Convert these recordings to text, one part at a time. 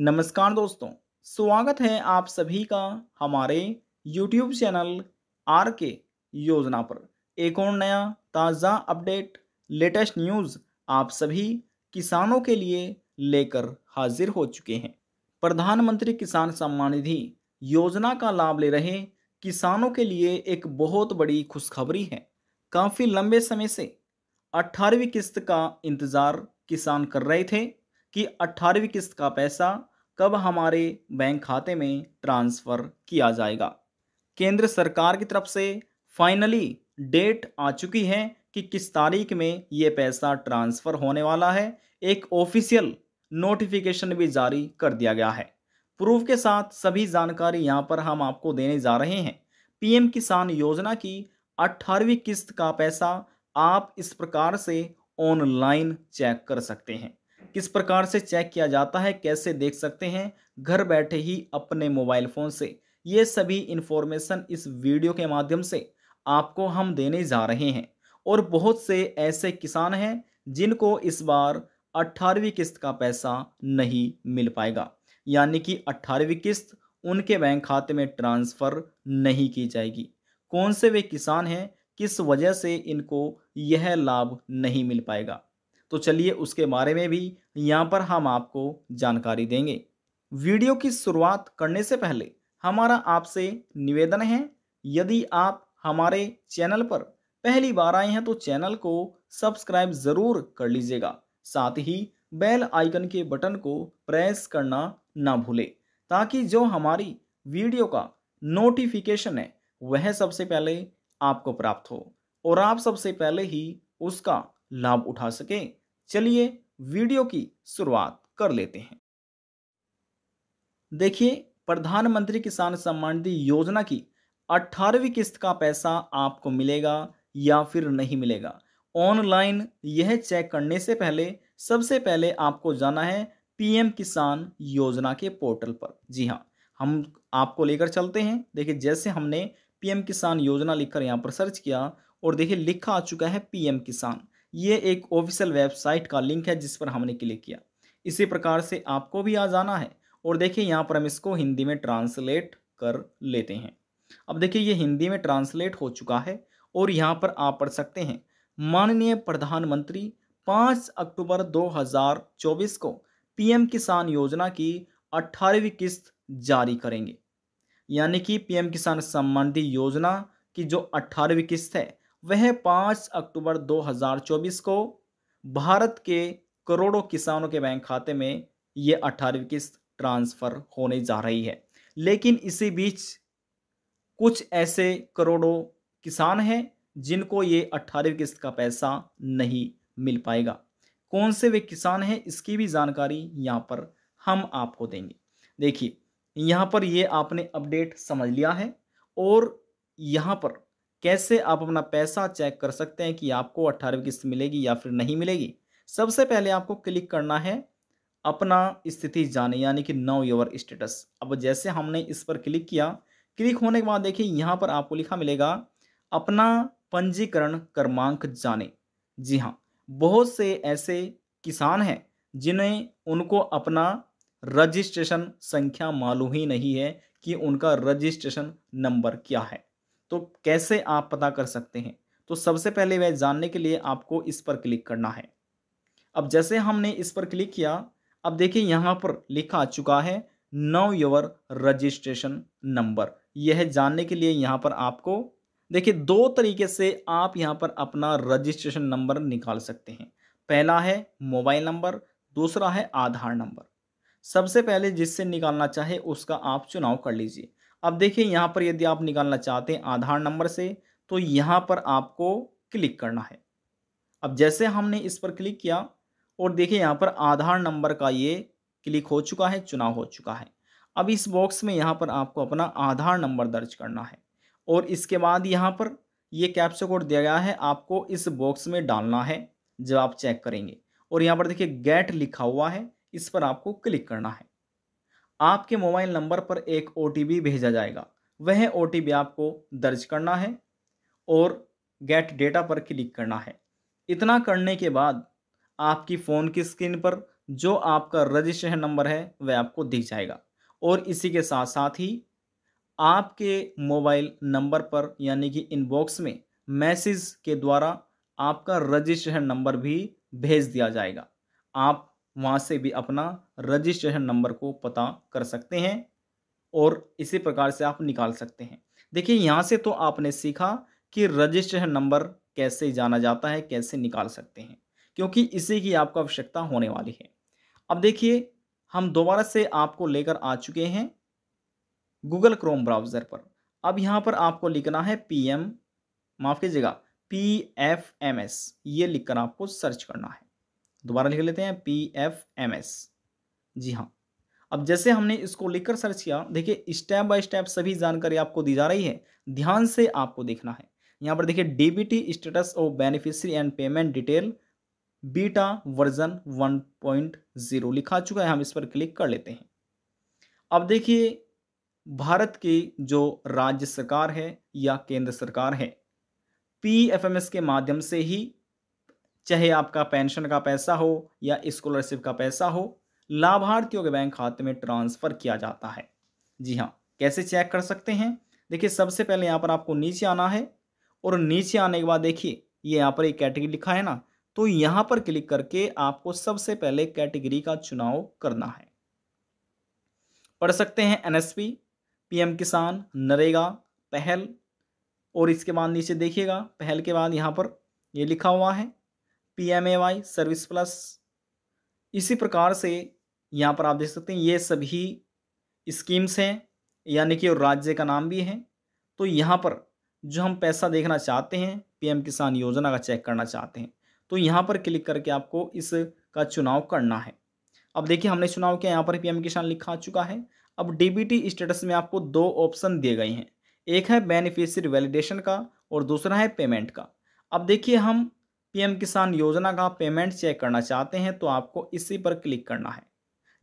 नमस्कार दोस्तों स्वागत है आप सभी का हमारे YouTube चैनल आर के योजना पर एक और नया ताज़ा अपडेट लेटेस्ट न्यूज़ आप सभी किसानों के लिए लेकर हाजिर हो चुके हैं प्रधानमंत्री किसान सम्मान निधि योजना का लाभ ले रहे किसानों के लिए एक बहुत बड़ी खुशखबरी है काफ़ी लंबे समय से अट्ठारहवीं किस्त का इंतज़ार किसान कर रहे थे कि अट्ठारहवीं किस्त का पैसा कब हमारे बैंक खाते में ट्रांसफ़र किया जाएगा केंद्र सरकार की तरफ से फाइनली डेट आ चुकी है कि किस तारीख में ये पैसा ट्रांसफ़र होने वाला है एक ऑफिशियल नोटिफिकेशन भी जारी कर दिया गया है प्रूफ के साथ सभी जानकारी यहाँ पर हम आपको देने जा रहे हैं पीएम किसान योजना की अट्ठारहवीं किस्त का पैसा आप इस प्रकार से ऑनलाइन चेक कर सकते हैं किस प्रकार से चेक किया जाता है कैसे देख सकते हैं घर बैठे ही अपने मोबाइल फ़ोन से ये सभी इन्फॉर्मेशन इस वीडियो के माध्यम से आपको हम देने जा रहे हैं और बहुत से ऐसे किसान हैं जिनको इस बार अट्ठारहवीं किस्त का पैसा नहीं मिल पाएगा यानी कि अट्ठारहवीं किस्त उनके बैंक खाते में ट्रांसफ़र नहीं की जाएगी कौन से वे किसान हैं किस वजह से इनको यह लाभ नहीं मिल पाएगा तो चलिए उसके बारे में भी यहाँ पर हम आपको जानकारी देंगे वीडियो की शुरुआत करने से पहले हमारा आपसे निवेदन है यदि आप हमारे चैनल पर पहली बार आए हैं तो चैनल को सब्सक्राइब ज़रूर कर लीजिएगा साथ ही बेल आइकन के बटन को प्रेस करना ना भूलें ताकि जो हमारी वीडियो का नोटिफिकेशन है वह सबसे पहले आपको प्राप्त हो और आप सबसे पहले ही उसका लाभ उठा सकें चलिए वीडियो की शुरुआत कर लेते हैं देखिए प्रधानमंत्री किसान सम्मान निधि योजना की अट्ठारहवीं किस्त का पैसा आपको मिलेगा या फिर नहीं मिलेगा ऑनलाइन यह चेक करने से पहले सबसे पहले आपको जाना है पीएम किसान योजना के पोर्टल पर जी हाँ हम आपको लेकर चलते हैं देखिए जैसे हमने पीएम किसान योजना लिखकर यहाँ पर सर्च किया और देखिए लिखा आ चुका है पीएम किसान ये एक ऑफिशियल वेबसाइट का लिंक है जिस पर हमने क्लिक किया इसी प्रकार से आपको भी आ जाना है और देखिए यहाँ पर हम इसको हिंदी में ट्रांसलेट कर लेते हैं अब देखिए ये हिंदी में ट्रांसलेट हो चुका है और यहाँ पर आप पढ़ सकते हैं माननीय प्रधानमंत्री पाँच अक्टूबर 2024 को पीएम किसान योजना की अट्ठारहवीं किस्त जारी करेंगे यानी कि पीएम किसान सम्मान निधि योजना की जो अट्ठारहवीं किस्त है वह पाँच अक्टूबर 2024 को भारत के करोड़ों किसानों के बैंक खाते में ये अठारहवीं किस्त ट्रांसफ़र होने जा रही है लेकिन इसी बीच कुछ ऐसे करोड़ों किसान हैं जिनको ये अट्ठारहवीं किस्त का पैसा नहीं मिल पाएगा कौन से वे किसान हैं इसकी भी जानकारी यहाँ पर हम आपको देंगे देखिए यहाँ पर ये आपने अपडेट समझ लिया है और यहाँ पर कैसे आप अपना पैसा चेक कर सकते हैं कि आपको अट्ठारहवीं किस्त मिलेगी या फिर नहीं मिलेगी सबसे पहले आपको क्लिक करना है अपना स्थिति जाने यानी कि नो योर स्टेटस अब जैसे हमने इस पर क्लिक किया क्लिक होने के बाद देखिए यहाँ पर आपको लिखा मिलेगा अपना पंजीकरण क्रमांक जाने जी हाँ बहुत से ऐसे किसान हैं जिन्हें उनको अपना रजिस्ट्रेशन संख्या मालूम ही नहीं है कि उनका रजिस्ट्रेशन नंबर क्या है तो कैसे आप पता कर सकते हैं तो सबसे पहले वह जानने के लिए आपको इस पर क्लिक करना है अब जैसे हमने इस पर क्लिक किया अब देखिए यहाँ पर लिखा चुका है नो योर रजिस्ट्रेशन नंबर यह जानने के लिए यहाँ पर आपको देखिए दो तरीके से आप यहाँ पर अपना रजिस्ट्रेशन नंबर निकाल सकते हैं पहला है मोबाइल नंबर दूसरा है आधार नंबर सबसे पहले जिससे निकालना चाहे उसका आप चुनाव कर लीजिए अब देखिए यहाँ पर यदि आप निकालना चाहते हैं आधार नंबर से तो यहाँ पर आपको क्लिक करना है अब जैसे हमने इस पर क्लिक किया और देखिए यहाँ पर आधार नंबर का ये क्लिक हो चुका है चुनाव हो चुका है अब इस बॉक्स में यहाँ पर आपको अपना आधार नंबर दर्ज करना है और इसके बाद यहाँ पर ये कैप्स कोड दिया गया है आपको इस बॉक्स में डालना है जब आप चेक करेंगे और यहाँ पर देखिए गेट लिखा हुआ है इस पर आपको क्लिक करना है आपके मोबाइल नंबर पर एक ओ भेजा जाएगा वह ओ आपको दर्ज करना है और गेट डेटा पर क्लिक करना है इतना करने के बाद आपकी फ़ोन की स्क्रीन पर जो आपका रजिस्ट्रेशन नंबर है वह आपको दिख जाएगा और इसी के साथ साथ ही आपके मोबाइल नंबर पर यानी कि इनबॉक्स में मैसेज के द्वारा आपका रजिस्ट्रेशन नंबर भी भेज दिया जाएगा आप वहाँ से भी अपना रजिस्ट्रेशन नंबर को पता कर सकते हैं और इसी प्रकार से आप निकाल सकते हैं देखिए यहाँ से तो आपने सीखा कि रजिस्ट्रेशन नंबर कैसे जाना जाता है कैसे निकाल सकते हैं क्योंकि इसी की आपको आवश्यकता होने वाली है अब देखिए हम दोबारा से आपको लेकर आ चुके हैं गूगल क्रोम ब्राउज़र पर अब यहाँ पर आपको लिखना है पी एम माफ़ कीजिएगा पी एफ एम एस ये लिखकर आपको सर्च करना है दोबारा लिख लेते हैं पी एफ एम एस जी हाँ अब जैसे हमने इसको लिखकर सर्च किया देखिए स्टेप बाय स्टेप सभी जानकारी आपको दी जा रही है ध्यान से आपको देखना है यहाँ पर देखिए DBT status of beneficiary and payment detail beta version 1.0 लिखा चुका है हम इस पर क्लिक कर लेते हैं अब देखिए भारत की जो राज्य सरकार है या केंद्र सरकार है पी एफ एम एस के माध्यम से ही चाहे आपका पेंशन का पैसा हो या स्कॉलरशिप का पैसा हो लाभार्थियों के बैंक खाते में ट्रांसफ़र किया जाता है जी हाँ कैसे चेक कर सकते हैं देखिए सबसे पहले यहाँ पर आपको नीचे आना है और नीचे आने के बाद देखिए ये यहाँ पर एक कैटेगरी लिखा है ना तो यहाँ पर क्लिक करके आपको सबसे पहले कैटेगरी का चुनाव करना है पढ़ सकते हैं एनएसपी पीएम किसान नरेगा पहल और इसके बाद नीचे देखिएगा पहल के बाद यहाँ पर ये लिखा हुआ है वाई सर्विस प्लस इसी प्रकार से यहाँ पर आप देख सकते हैं ये सभी स्कीम्स हैं यानी कि और राज्य का नाम भी है तो यहाँ पर जो हम पैसा देखना चाहते हैं पीएम किसान योजना का चेक करना चाहते हैं तो यहाँ पर क्लिक करके आपको इसका चुनाव करना है अब देखिए हमने चुनाव किया यहाँ पर पीएम किसान लिखा चुका है अब डीबीटी स्टेटस में आपको दो ऑप्शन दिए गए हैं एक है बेनिफिशियरी वैलिडेशन का और दूसरा है पेमेंट का अब देखिए हम पीएम किसान योजना का पेमेंट चेक करना चाहते हैं तो आपको इसी पर क्लिक करना है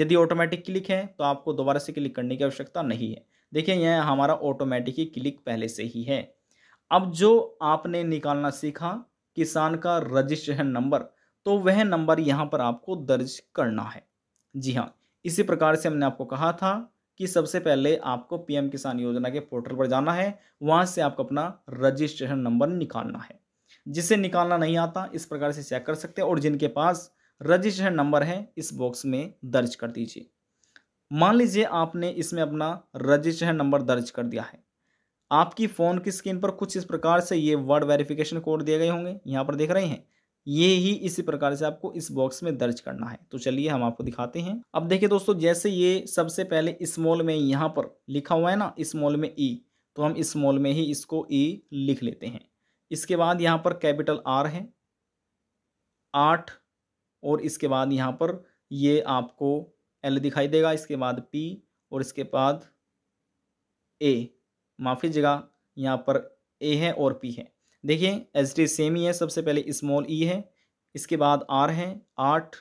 यदि ऑटोमेटिक क्लिक है तो आपको दोबारा से क्लिक करने की आवश्यकता नहीं है देखिए यह हमारा ऑटोमेटिक ही क्लिक पहले से ही है अब जो आपने निकालना सीखा किसान का रजिस्ट्रेशन नंबर तो वह नंबर यहाँ पर आपको दर्ज करना है जी हाँ इसी प्रकार से हमने आपको कहा था कि सबसे पहले आपको पीएम किसान योजना के पोर्टल पर जाना है वहाँ से आपको अपना रजिस्ट्रेशन नंबर निकालना है जिसे निकालना नहीं आता इस प्रकार से चेक कर सकते हैं और जिनके पास रजिस्ट्रेशन नंबर है इस बॉक्स में दर्ज कर दीजिए मान लीजिए आपने इसमें अपना रजिस्ट्रेशन नंबर दर्ज कर दिया है आपकी फ़ोन की स्क्रीन पर कुछ इस प्रकार से ये वर्ड वेरिफिकेशन कोड दिए गए होंगे यहाँ पर देख रहे हैं ये ही इसी प्रकार से आपको इस बॉक्स में दर्ज करना है तो चलिए हम आपको दिखाते हैं अब देखिए दोस्तों जैसे ये सबसे पहले स्मॉल में यहाँ पर लिखा हुआ है ना स्मॉल में ई तो हम स्मॉल में ही इसको ई लिख लेते हैं इसके बाद यहाँ पर कैपिटल आर है आठ और इसके बाद यहाँ पर ये आपको एल दिखाई देगा इसके बाद पी और इसके बाद ए माफ़ कीजिएगा यहाँ पर ए है और पी है देखिए एच डी सेम ही है सबसे पहले स्मॉल ई e है इसके बाद आर है आठ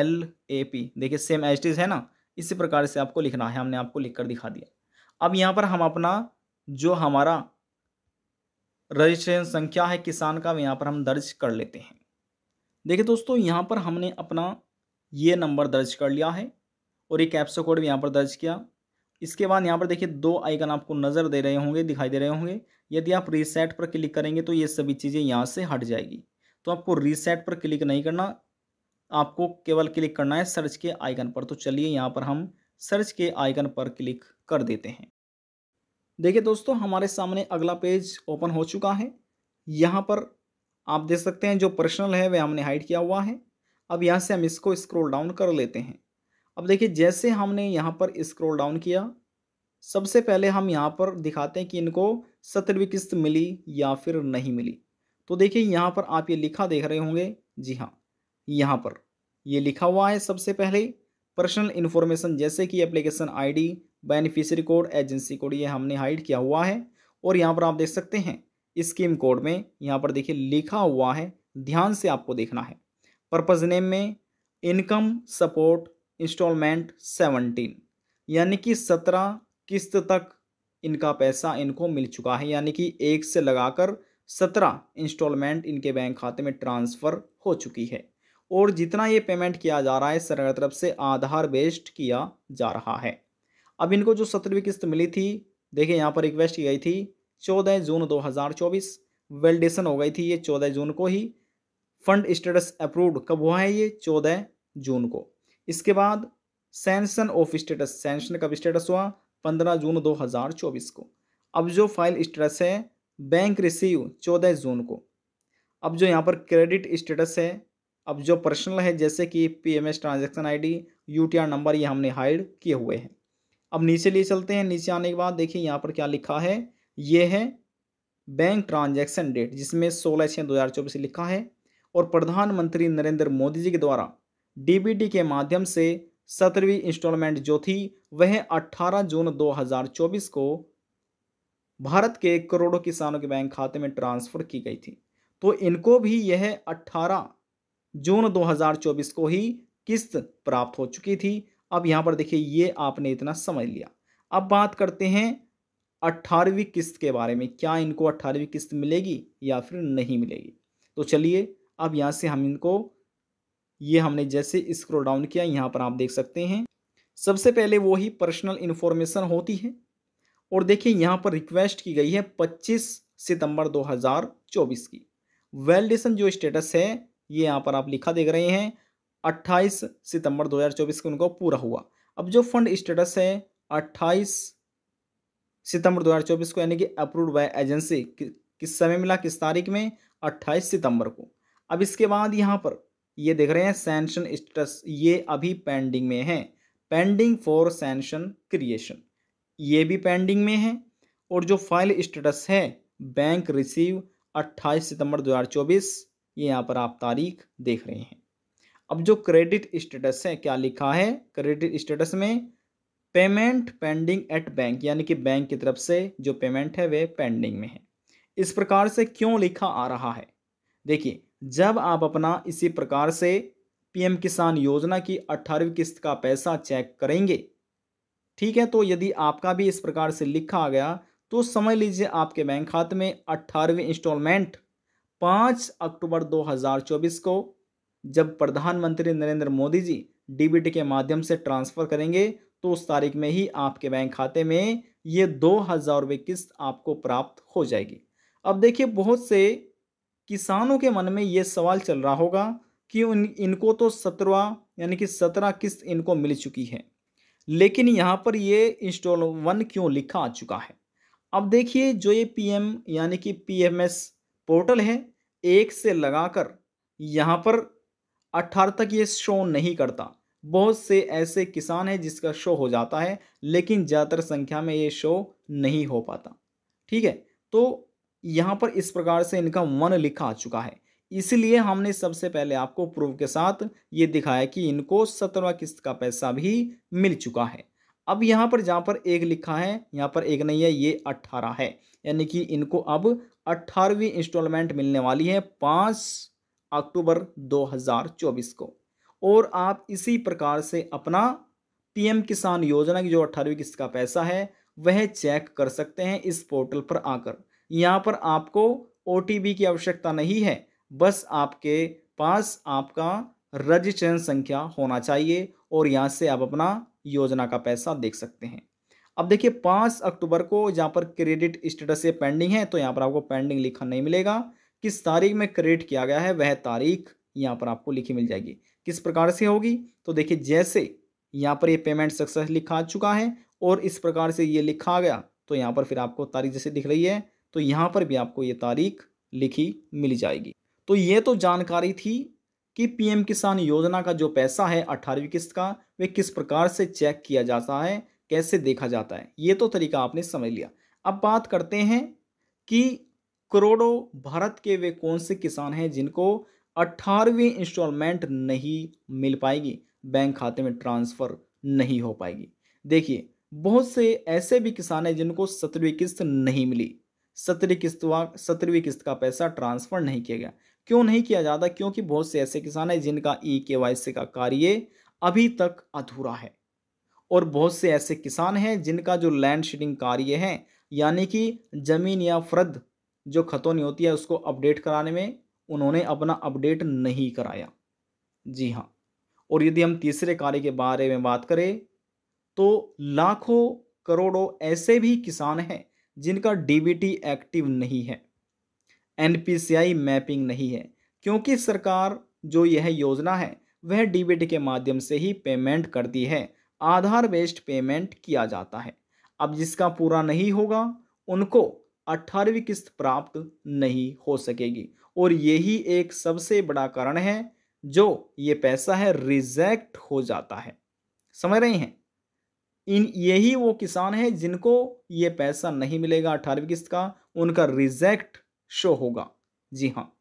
एल ए पी देखिए सेम एच डी है ना इसी प्रकार से आपको लिखना है हमने आपको लिख कर दिखा दिया अब यहाँ पर हम अपना जो हमारा रजिस्ट्रेशन संख्या है किसान का यहाँ पर हम दर्ज कर लेते हैं देखिए दोस्तों यहाँ पर हमने अपना ये नंबर दर्ज कर लिया है और एक कैप्सो कोड भी यहाँ पर दर्ज किया इसके बाद यहाँ पर देखिए दो आइकन आपको नज़र दे रहे होंगे दिखाई दे रहे होंगे यदि आप रीसेट पर क्लिक करेंगे तो ये सभी चीज़ें यहाँ से हट जाएगी तो आपको रीसेट पर क्लिक नहीं करना आपको केवल क्लिक करना है सर्च के आइकन पर तो चलिए यहाँ पर हम सर्च के आइकन पर क्लिक कर देते हैं देखिए दोस्तों हमारे सामने अगला पेज ओपन हो चुका है यहाँ पर आप देख सकते हैं जो पर्सनल है वह हमने हाइड किया हुआ है अब यहाँ से हम इसको स्क्रॉल डाउन कर लेते हैं अब देखिए जैसे हमने यहाँ पर स्क्रॉल डाउन किया सबसे पहले हम यहाँ पर दिखाते हैं कि इनको सत्रहवीं किस्त मिली या फिर नहीं मिली तो देखिए यहाँ पर आप ये लिखा देख रहे होंगे जी हाँ यहाँ पर ये लिखा हुआ है सबसे पहले पर्सनल इन्फॉर्मेशन जैसे कि application ID beneficiary code agency code ये हमने हाइड किया हुआ है और यहाँ पर आप देख सकते हैं स्कीम कोड में यहाँ पर देखिए लिखा हुआ है ध्यान से आपको देखना है पर्पज़ नेम में इनकम सपोर्ट इंस्टॉलमेंट सेवनटीन यानी कि सत्रह किस्त तक इनका पैसा इनको मिल चुका है यानी कि एक से लगाकर सत्रह इंस्टॉलमेंट इनके बैंक खाते में ट्रांसफ़र हो चुकी है और जितना ये पेमेंट किया जा रहा है सरकार तरफ से आधार बेस्ड किया जा रहा है अब इनको जो सत्रहवीं किस्त मिली थी देखिए यहाँ पर रिक्वेस्ट की गई थी चौदह जून चौबीस वेलडेशन हो गई थी ये चौदह जून को ही फंड स्टेटस अप्रूव्ड कब हुआ है ये चौदह जून को इसके बाद सेंशन ऑफ स्टेटस सेंशन कब स्टेटस हुआ पंद्रह जून दो हजार चौबीस को अब जो फाइल स्टेटस है बैंक रिसीव चौदह जून को अब जो यहाँ पर क्रेडिट स्टेटस है अब जो पर्सनल है जैसे कि PMS transaction ID UTR number ये हमने हाइड किए हुए हैं अब नीचे लिए चलते हैं नीचे आने के बाद देखिए यहाँ पर क्या लिखा है ये है बैंक ट्रांजैक्शन डेट जिसमें सोलह छः दो हज़ार चौबीस लिखा है और प्रधानमंत्री नरेंद्र मोदी जी के द्वारा डीबीटी के माध्यम से सत्रहवीं इंस्टॉलमेंट जो थी वह 18 जून 2024 को भारत के करोड़ों किसानों के बैंक खाते में ट्रांसफ़र की गई थी तो इनको भी यह 18 जून 2024 को ही किस्त प्राप्त हो चुकी थी अब यहाँ पर देखिए ये आपने इतना समझ लिया अब बात करते हैं अट्ठारहवीं किस्त के बारे में क्या इनको अट्ठारहवीं किस्त मिलेगी या फिर नहीं मिलेगी तो चलिए अब यहाँ से हम इनको ये हमने जैसे स्क्रोल डाउन किया यहाँ पर आप देख सकते हैं सबसे पहले वो ही पर्सनल इन्फॉर्मेशन होती है और देखिए यहाँ पर रिक्वेस्ट की गई है 25 सितंबर 2024 की वैलिडेशन जो स्टेटस है ये यहाँ पर आप लिखा देख रहे हैं 28 सितंबर 2024 को उनको पूरा हुआ अब जो फंड स्टेटस है 28 सितंबर 2024 को यानी कि अप्रूव्ड बाय एजेंसी किस समय मिला किस तारीख में 28 सितंबर को अब इसके बाद यहाँ पर ये देख रहे हैं सेंशन स्टेटस ये अभी पेंडिंग में है पेंडिंग फॉर सेंशन क्रिएशन ये भी पेंडिंग में है और जो फाइल स्टेटस है बैंक रिसीव 28 सितंबर 2024 ये यहाँ पर आप तारीख देख रहे हैं अब जो क्रेडिट स्टेटस है क्या लिखा है क्रेडिट स्टेटस में पेमेंट पेंडिंग एट बैंक यानी कि बैंक की तरफ से जो पेमेंट है वह पेंडिंग में है इस प्रकार से क्यों लिखा आ रहा है देखिए जब आप अपना इसी प्रकार से पीएम किसान योजना की अट्ठारहवीं किस्त का पैसा चेक करेंगे ठीक है तो यदि आपका भी इस प्रकार से लिखा आ गया तो समझ लीजिए आपके बैंक खाते में अट्ठारहवीं इंस्टॉलमेंट पाँच अक्टूबर 2024 को जब प्रधानमंत्री नरेंद्र मोदी जी डीबीटी के माध्यम से ट्रांसफ़र करेंगे तो उस तारीख में ही आपके बैंक खाते में ये दो हज़ार रुपये किस्त आपको प्राप्त हो जाएगी अब देखिए बहुत से किसानों के मन में ये सवाल चल रहा होगा कि उन इनको तो सत्रवा यानी कि सत्रह किस्त इनको मिल चुकी है लेकिन यहाँ पर ये इंस्टॉल वन क्यों लिखा आ चुका है अब देखिए जो ये पीएम यानी कि पीएमएस पोर्टल है एक से लगाकर यहाँ पर अट्ठारह तक ये शो नहीं करता बहुत से ऐसे किसान हैं जिसका शो हो जाता है लेकिन ज़्यादातर संख्या में ये शो नहीं हो पाता ठीक है तो यहाँ पर इस प्रकार से इनका वन लिखा आ चुका है इसलिए हमने सबसे पहले आपको प्रूफ के साथ ये दिखाया कि इनको सत्रहवा किस्त का पैसा भी मिल चुका है अब यहाँ पर जहाँ पर एक लिखा है यहाँ पर एक नहीं है ये अट्ठारह है यानी कि इनको अब अट्ठारहवीं इंस्टॉलमेंट मिलने वाली है पाँच अक्टूबर 2024 को और आप इसी प्रकार से अपना पीएम किसान योजना की जो अट्ठारहवीं किस्त का पैसा है वह चेक कर सकते हैं इस पोर्टल पर आकर यहाँ पर आपको ओ की आवश्यकता नहीं है बस आपके पास आपका रजिस्ट्रेशन संख्या होना चाहिए और यहाँ से आप अपना योजना का पैसा देख सकते हैं अब देखिए पाँच अक्टूबर को जहाँ पर क्रेडिट स्टेटस ये पेंडिंग है तो यहाँ पर आपको पेंडिंग लिखा नहीं मिलेगा किस तारीख में क्रिएट किया गया है वह तारीख यहाँ पर आपको लिखी मिल जाएगी किस प्रकार से होगी तो देखिए जैसे यहाँ पर ये पेमेंट सक्सेस लिखा चुका है और इस प्रकार से ये लिखा गया तो यहाँ पर फिर आपको तारीख जैसे दिख रही है तो यहाँ पर भी आपको ये तारीख लिखी मिल जाएगी तो ये तो जानकारी थी कि पीएम किसान योजना का जो पैसा है अठारहवीं किस्त का वे किस प्रकार से चेक किया जाता है कैसे देखा जाता है ये तो तरीका आपने समझ लिया अब बात करते हैं कि करोड़ों भारत के वे कौन से किसान हैं जिनको अट्ठारहवीं इंस्टॉलमेंट नहीं मिल पाएगी बैंक खाते में ट्रांसफ़र नहीं हो पाएगी देखिए बहुत से ऐसे भी किसान हैं जिनको सत्रहवीं किस्त नहीं मिली सत्रहवीं किस्त सत्रहवीं किस्त का पैसा ट्रांसफ़र नहीं किया गया क्यों नहीं किया जाता क्योंकि बहुत से ऐसे किसान हैं जिनका ई e के का कार्य अभी तक अधूरा है और बहुत से ऐसे किसान हैं जिनका जो लैंड शेडिंग कार्य है यानी कि जमीन या फ्रद जो खतौनी होती है उसको अपडेट कराने में उन्होंने अपना अपडेट नहीं कराया जी हाँ और यदि हम तीसरे कार्य के बारे में बात करें तो लाखों करोड़ों ऐसे भी किसान हैं जिनका डीबीटी एक्टिव नहीं है एनपीसीआई मैपिंग नहीं है क्योंकि सरकार जो यह योजना है वह डीबीटी के माध्यम से ही पेमेंट करती है आधार बेस्ड पेमेंट किया जाता है अब जिसका पूरा नहीं होगा उनको अट्ठारहवीं किस्त प्राप्त नहीं हो सकेगी और यही एक सबसे बड़ा कारण है जो ये पैसा है रिजेक्ट हो जाता है समझ रहे हैं इन यही वो किसान हैं जिनको ये पैसा नहीं मिलेगा अठारहवीं किस्त का उनका रिजेक्ट शो होगा जी हाँ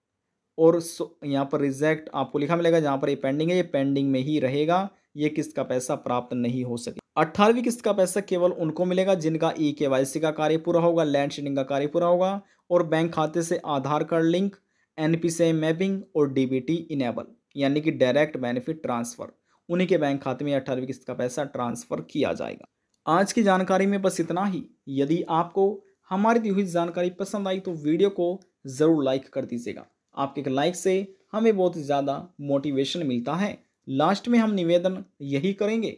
और यहाँ पर रिजेक्ट आपको लिखा मिलेगा जहाँ पर ये पेंडिंग है ये पेंडिंग में ही रहेगा ये किस्त का पैसा प्राप्त नहीं हो सके अट्ठारहवीं किस्त का पैसा केवल उनको मिलेगा जिनका ई के का कार्य पूरा होगा लैंड शेडिंग का कार्य पूरा होगा और बैंक खाते से Aadhaar card link and mapping और डीबीटी इनेबल यानी कि डायरेक्ट बेनिफिट ट्रांसफ़र उन्हीं के बैंक खाते में अट्ठारहवीं किस्त का पैसा ट्रांसफ़र किया जाएगा आज की जानकारी में बस इतना ही यदि आपको हमारी दी हुई जानकारी पसंद आई तो वीडियो को ज़रूर लाइक कर दीजिएगा आपके एक लाइक से हमें बहुत ज़्यादा मोटिवेशन मिलता है लास्ट में हम निवेदन यही करेंगे